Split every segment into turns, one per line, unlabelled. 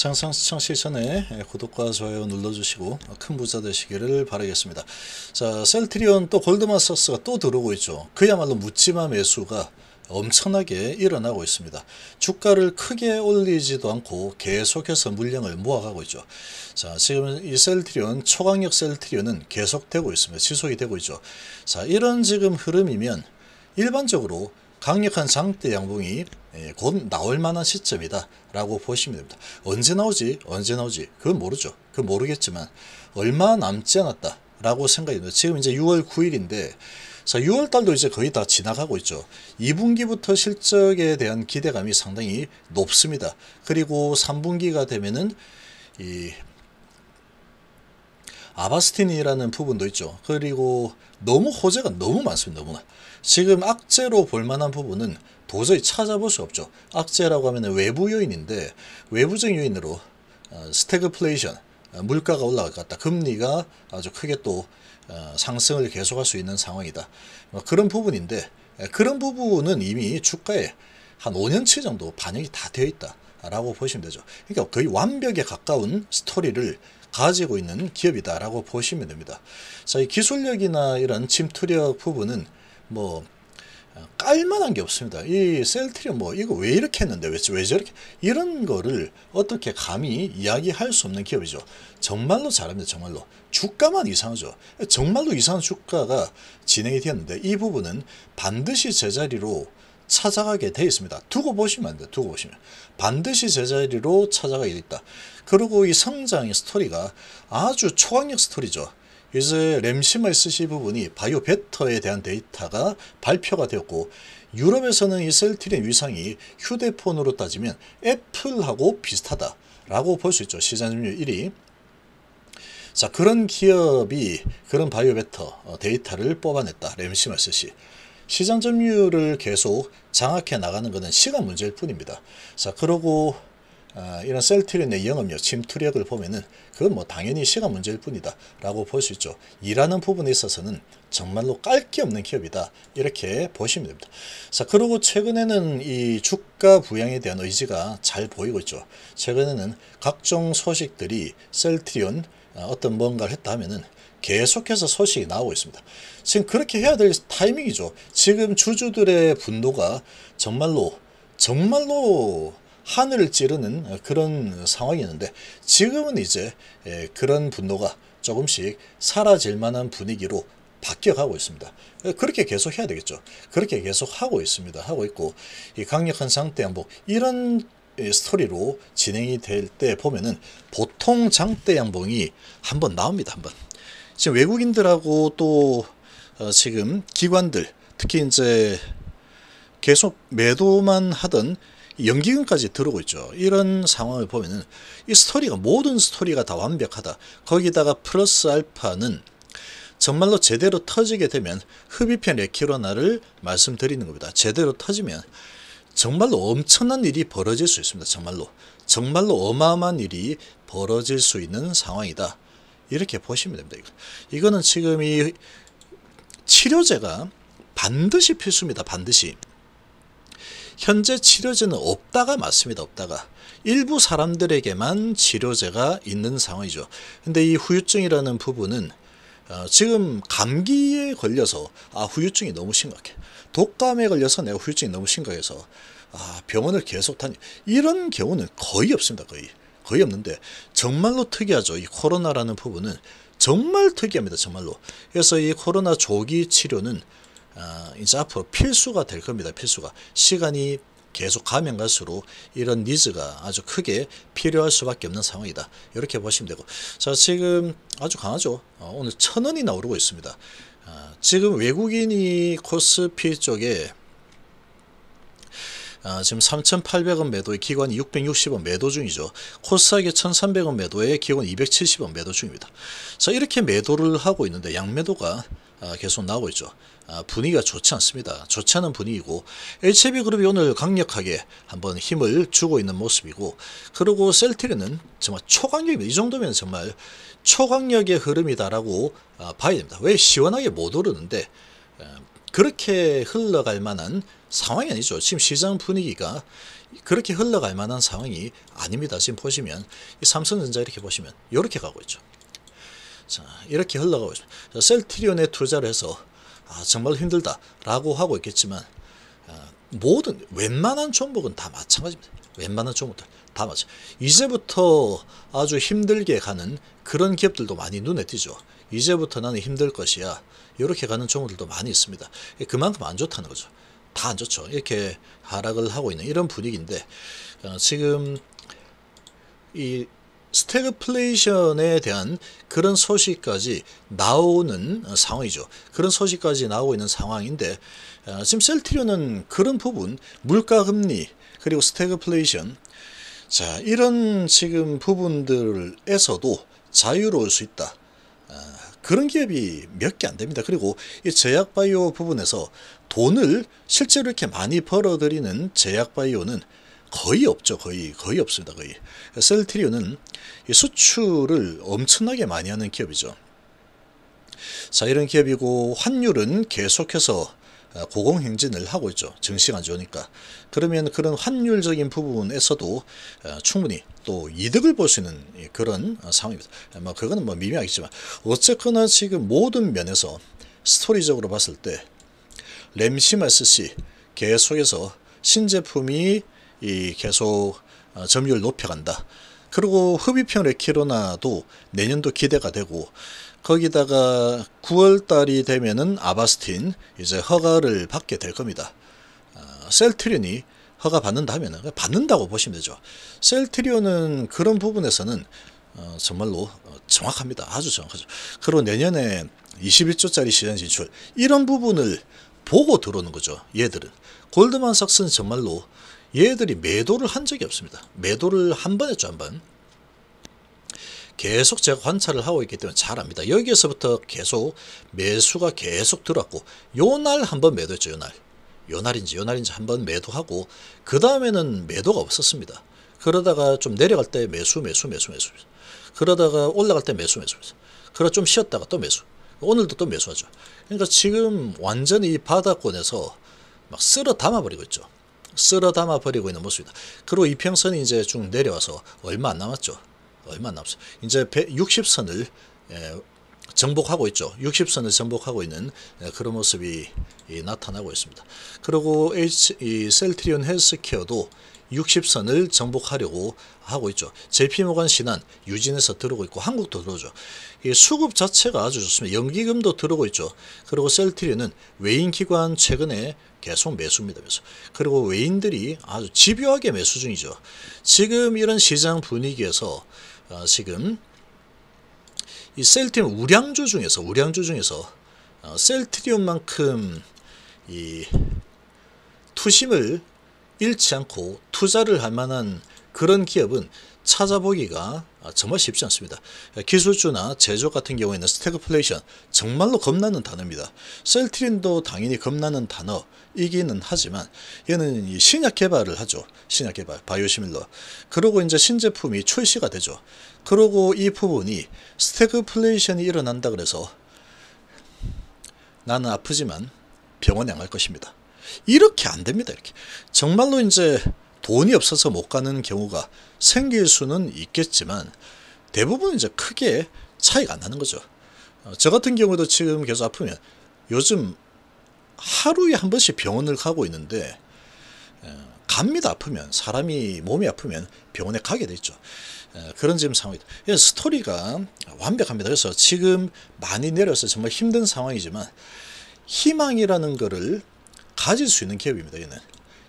항상 시청시 전에 구독과 좋아요 눌러주시고 큰 부자 되시기를 바라겠습니다. 자 셀트리온 또 골드만삭스가 또 들어오고 있죠. 그야말로 묻지마 매수가 엄청나게 일어나고 있습니다. 주가를 크게 올리지도 않고 계속해서 물량을 모아가고 있죠. 자, 지금 이 셀트리온, 초강력 셀트리온은 계속되고 있습니다. 지속이 되고 있죠. 자, 이런 지금 흐름이면 일반적으로 강력한 장대 양봉이 예, 곧 나올 만한 시점이다 라고 보시면 됩니다. 언제 나오지? 언제 나오지? 그건 모르죠. 그건 모르겠지만 얼마 남지 않았다 라고 생각이 듭니다. 지금 이제 6월 9일인데 자 6월달도 이제 거의 다 지나가고 있죠. 2분기부터 실적에 대한 기대감이 상당히 높습니다. 그리고 3분기가 되면은 이 아바스틴이라는 부분도 있죠. 그리고 너무 호재가 너무 많습니다. 너무나. 지금 악재로 볼만한 부분은 도저히 찾아볼 수 없죠. 악재라고 하면 외부 요인인데 외부적 요인으로 스태그플레이션, 어, 어, 물가가 올라갔다. 금리가 아주 크게 또 어, 상승을 계속할 수 있는 상황이다. 그런 부분인데 그런 부분은 이미 주가에 한 5년치 정도 반영이 다 되어 있다. 라고 보시면 되죠. 그러니까 거의 완벽에 가까운 스토리를 가지고 있는 기업이다라고 보시면 됩니다. 자, 이 기술력이나 이런 침투력 부분은 뭐 아, 깔만한 게 없습니다. 이 셀트리온 뭐 이거 왜 이렇게 했는데 왜, 왜 저렇게 이런 거를 어떻게 감히 이야기할 수 없는 기업이죠. 정말로 잘합니다. 정말로 주가만 이상하죠. 정말로 이상한 주가가 진행이 되었는데 이 부분은 반드시 제자리로 찾아가게 돼 있습니다. 두고 보시면 안 돼요. 두고 보시면. 반드시 제자리로 찾아가게 돼 있다. 그리고 이 성장의 스토리가 아주 초강력 스토리죠. 그래서 램심을 쓰시 부분이 바이오 베터에 대한 데이터가 발표가 되었고 유럽에서는 이 셀트린 위상이 휴대폰으로 따지면 애플하고 비슷하다라고 볼 수 있죠. 시장 점유 1위. 자 그런 기업이 그런 바이오 베터 어, 데이터를 뽑아냈다. 램심을 쓰시. 시장 점유율을 계속 장악해 나가는 것은 시간 문제일 뿐입니다. 자 그러고 아, 이런 셀트리온의 영업력 침투력을 보면은 그건 뭐 당연히 시간 문제일 뿐이다 라고 볼 수 있죠. 일하는 부분에 있어서는 정말로 깔게 없는 기업이다 이렇게 보시면 됩니다. 자 그리고 최근에는 이 주가 부양에 대한 의지가 잘 보이고 있죠. 최근에는 각종 소식들이 셀트리온 어, 어떤 뭔가를 했다 하면은 계속해서 소식이 나오고 있습니다. 지금 그렇게 해야 될 타이밍이죠. 지금 주주들의 분노가 정말로 정말로 하늘을 찌르는 그런 상황이었는데 지금은 이제 예, 그런 분노가 조금씩 사라질 만한 분위기로 바뀌어가고 있습니다. 예, 그렇게 계속 해야 되겠죠. 그렇게 계속 하고 있습니다. 하고 있고 이 강력한 상대 양복 이런 예, 스토리로 진행이 될 때 보면은 보통 장대 양봉이 한 번 나옵니다. 한번 지금 외국인들하고 또어 지금 기관들 특히 이제 계속 매도만 하던 연기금까지 들어오고 있죠. 이런 상황을 보면은 이 스토리가 모든 스토리가 다 완벽하다. 거기다가 플러스 알파는 정말로 제대로 터지게 되면 흡입편 레키로나를 말씀드리는 겁니다. 제대로 터지면 정말로 엄청난 일이 벌어질 수 있습니다. 정말로 정말로 어마어마한 일이 벌어질 수 있는 상황이다. 이렇게 보시면 됩니다. 이거는 지금 이 치료제가 반드시 필수입니다. 반드시. 현재 치료제는 없다가 맞습니다. 없다가. 일부 사람들에게만 치료제가 있는 상황이죠. 근데 이 후유증이라는 부분은 어, 지금 감기에 걸려서 아 후유증이 너무 심각해. 독감에 걸려서 내가 후유증이 너무 심각해서 아 병원을 계속 다니 이런 경우는 거의 없습니다. 거의. 거의 없는데 정말로 특이하죠. 이 코로나라는 부분은 정말 특이합니다. 정말로. 그래서 이 코로나 조기 치료는 아, 이제 앞으로 필수가 될 겁니다. 필수가. 시간이 계속 가면 갈수록 이런 니즈가 아주 크게 필요할 수밖에 없는 상황이다. 이렇게 보시면 되고 자 지금 아주 강하죠. 어, 오늘 천 원이나 오르고 있습니다. 아, 지금 외국인이 코스피 쪽에 아, 지금 3,800원 매도에 기관이 660원 매도 중이죠. 코스닥이 1,300원 매도에 기관 270원 매도 중입니다. 자 이렇게 매도를 하고 있는데 양매도가 아, 계속 나오고 있죠. 아, 분위기가 좋지 않습니다. 좋지 않은 분위기고 HB 그룹이 오늘 강력하게 한번 힘을 주고 있는 모습이고 그리고 셀트리는 정말 초강력입니다. 이 정도면 정말 초강력의 흐름이다라고 아, 봐야 됩니다. 왜 시원하게 못 오르는데 그렇게 흘러갈 만한 상황이 아니죠. 지금 시장 분위기가 그렇게 흘러갈 만한 상황이 아닙니다. 지금 보시면 이 삼성전자 이렇게 보시면 이렇게 가고 있죠. 자, 이렇게 흘러가고 있습니다. 셀트리온에 투자를 해서 아, 정말 힘들다라고 하고 있겠지만 아, 모든 웬만한 종목은 다 마찬가지입니다. 웬만한 종목들 다 마찬가지. 이제부터 아주 힘들게 가는 그런 기업들도 많이 눈에 띄죠. 이제부터 나는 힘들 것이야. 이렇게 가는 종목들도 많이 있습니다. 그만큼 안 좋다는 거죠. 다 안 좋죠. 이렇게 하락을 하고 있는 이런 분위기인데 어, 지금 이 스태그플레이션에 대한 그런 소식까지 나오는 상황이죠. 그런 소식까지 나오고 있는 상황인데 어, 지금 셀트리온은 그런 부분 물가 금리 그리고 스태그플레이션 자 이런 지금 부분들에서도 자유로울 수 있다. 어, 그런 기업이 몇 개 안 됩니다. 그리고 이 제약바이오 부분에서 돈을 실제로 이렇게 많이 벌어들이는 제약바이오는 거의 없죠. 거의 거의 없습니다. 거의. 그러니까 셀트리온은 수출을 엄청나게 많이 하는 기업이죠. 자 이런 기업이고 환율은 계속해서 아, 고공행진을 하고 있죠. 증시가 좋으니까. 그러면 그런 환율적인 부분에서도 아, 충분히 또 이득을 볼 수 있는 예, 그런 아, 상황입니다. 아 뭐 그거는 뭐 미묘하겠지만 어쨌거나 지금 모든 면에서 스토리적으로 봤을 때 램시마스 씨 계속해서 신제품이 이 계속 어, 점유율 높여간다. 그리고 흡입형 레키로나도 내년도 기대가 되고 거기다가 9월 달이 되면은 아바스틴 이제 허가를 받게 될 겁니다. 어, 셀트리온이 허가 받는다면은 받는다고 보시면 되죠. 셀트리온은 그런 부분에서는 어, 정말로 어, 정확합니다. 아주 정확하죠. 그리고 내년에 21조짜리 시장 진출 이런 부분을 보고 들어오는 거죠. 얘들은 골드만삭스는 정말로 얘들이 매도를 한 적이 없습니다. 매도를 한 번 했죠. 한 번. 계속 제가 관찰을 하고 있기 때문에 잘 압니다. 여기에서부터 계속 매수가 계속 들어왔고 요 날 한 번 매도했죠. 요 날. 요 날인지 요 날인지 한 번 매도하고 그 다음에는 매도가 없었습니다. 그러다가 좀 내려갈 때 매수 매수 매수 매수 그러다가 올라갈 때 매수 매수 매수 그러다 좀 쉬었다가 또 매수 오늘도 또 매수하죠. 그러니까 지금 완전히 바닥권에서 막 쓸어 담아버리고 있죠. 쓸어 담아 버리고 있는 모습이다. 그리고 이평선이 이제 쭉 내려와서 얼마 안 남았죠. 얼마 안 남았어. 이제 160선을 예, 정복하고 있죠. 60선을 정복하고 있는 예, 그런 모습이 나타나고 있습니다. 그리고 셀트리온 헬스케어도 60선을 정복하려고 하고 있죠. JP 모간 신한 유진에서 들어오고 있고 한국도 들어오죠. 수급 자체가 아주 좋습니다. 연기금도 들어오고 있죠. 그리고 셀트리는 외인기관 최근에 계속 매수입니다. 그래서 그리고 외인들이 아주 집요하게 매수 중이죠. 지금 이런 시장 분위기에서 어, 지금 이 셀트리온 우량주 중에서 우량주 중에서 어, 셀트리온만큼 이 투심을 잃지 않고 투자를 할 만한 그런 기업은 찾아보기가 정말 쉽지 않습니다. 기술주나 제조 같은 경우에는 스태그플레이션 정말로 겁나는 단어입니다. 셀트린도 당연히 겁나는 단어이기는 하지만 얘는 신약 개발을 하죠. 신약 개발, 바이오시밀러. 그러고 이제 신제품이 출시가 되죠. 그러고 이 부분이 스태그플레이션이 일어난다 그래서 나는 아프지만 병원에 안 갈 것입니다. 이렇게 안 됩니다. 이렇게. 정말로 이제 돈이 없어서 못 가는 경우가 생길 수는 있겠지만 대부분 이제 크게 차이가 안 나는 거죠. 어, 저 같은 경우도 지금 계속 아프면 요즘 하루에 한 번씩 병원을 가고 있는데 어, 갑니다 아프면 사람이 몸이 아프면 병원에 가게 돼 있죠. 어, 그런 지금 상황이다. 예, 스토리가 완벽합니다. 그래서 지금 많이 내려서 정말 힘든 상황이지만 희망이라는 거를 가질 수 있는 기업입니다. 얘는.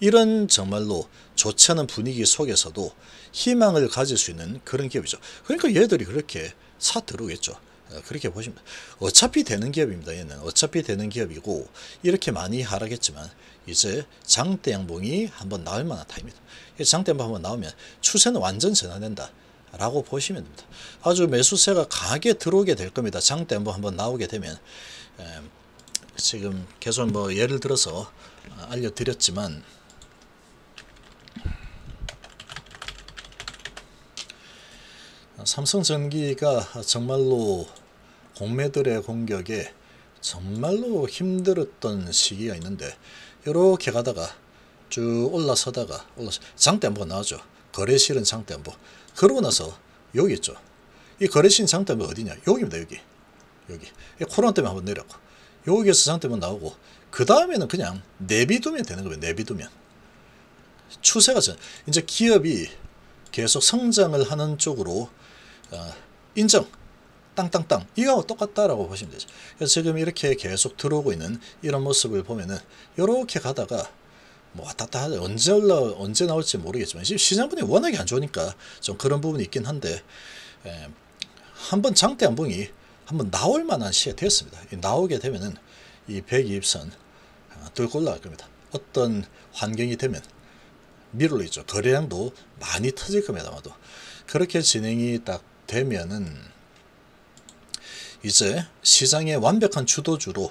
이런 정말로 좋지 않은 분위기 속에서도 희망을 가질 수 있는 그런 기업이죠. 그러니까 얘들이 그렇게 차 들어오겠죠. 어, 그렇게 보시면 어차피 되는 기업입니다. 얘는 어차피 되는 기업이고 이렇게 많이 하락했지만 이제 장대 양봉이 한번 나올 만한 타입니다. 장대 양봉 한번 나오면 추세는 완전 전환된다. 라고 보시면 됩니다. 아주 매수세가 강하게 들어오게 될 겁니다. 장대 양봉 한번 나오게 되면 지금 계속 뭐 예를 들어서 알려드렸지만 삼성전기가 정말로 공매들의 공격에 정말로 힘들었던 시기가 있는데 이렇게 가다가 쭉 올라서다가 올라서 장대 한번 나오죠. 거래 실은 장대 한번. 그러고 나서 여기 있죠. 이 거래 실 장대 한번 어디냐? 여기입니다. 여기. 여기. 코로나 때문에 한번 내렸고 여기에서 상태만 나오고 그 다음에는 그냥 내비두면 되는 거예요. 내비두면. 추세가 전 이제 기업이 계속 성장을 하는 쪽으로 어, 인정 땅땅땅 이거하고 똑같다라고 보시면 되죠. 그래서 지금 이렇게 계속 들어오고 있는 이런 모습을 보면은 이렇게 가다가 뭐 왔다 갔다 하죠. 언제 올라 언제 나올지 모르겠지만 지금 시장 분위기 워낙에 안 좋으니까 좀 그런 부분이 있긴 한데 에, 예, 한번 장대 한봉이 한번 나올 만한 시에 되었습니다. 나오게 되면은 이 배기입선 들고 아, 올라갈 겁니다. 어떤 환경이 되면 미로 있죠. 거래량도 많이 터질 겁니다. 아마도. 그렇게 진행이 딱 되면은 이제 시장의 완벽한 주도주로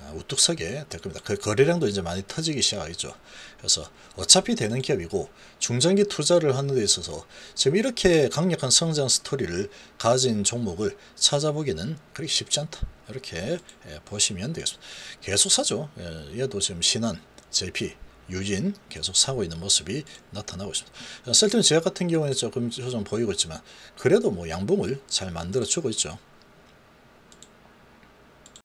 아, 우뚝 서게 될 겁니다. 그 거래량도 이제 많이 터지기 시작하겠죠. 그래서 어차피 되는 기업이고 중장기 투자를 하는 데 있어서 지금 이렇게 강력한 성장 스토리를 가진 종목을 찾아보기는 그렇게 쉽지 않다. 이렇게 예, 보시면 되겠습니다. 계속 사죠. 예, 얘도 지금 신한, JP, 유진 계속 사고 있는 모습이 나타나고 있습니다. 셀트 제약 같은 경우에는 조금 조정 보이고 있지만 그래도 뭐 양봉을 잘 만들어주고 있죠.